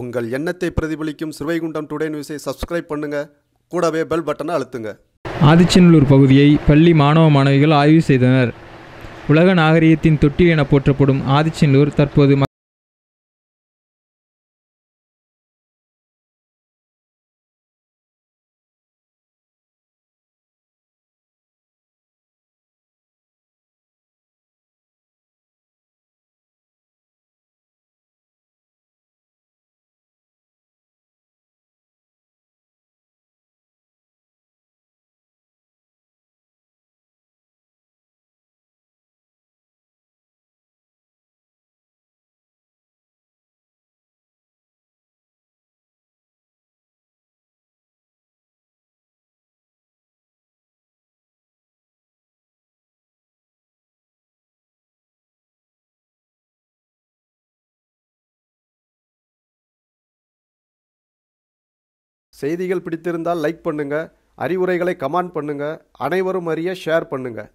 உங்கள் எண்ணத்தை பிரதிபலிக்கும் சிறுவைகுண்டம் டுடே நியூஸை சப்ஸ்கிரைப் பண்ணுங்க கூடவே பெல் பட்டனை அழுத்துங்க ஆதிச்சநல்லூர் பகுதியை பள்ளி மாணவ மாணவிகள் ஆய்வு செய்தனர் உலக நாகரிகத்தின் தொட்டி என போற்றப்படும் ஆதிச்சநல்லூர் தற்போது செய்திகள் பிடித்திருந்தால் லைக் பண்ணுங்கள் அறிவுரைகளை கமெண்ட் பண்ணுங்கள் அனைவரும் அறிய ஷேர் பண்ணுங்கள்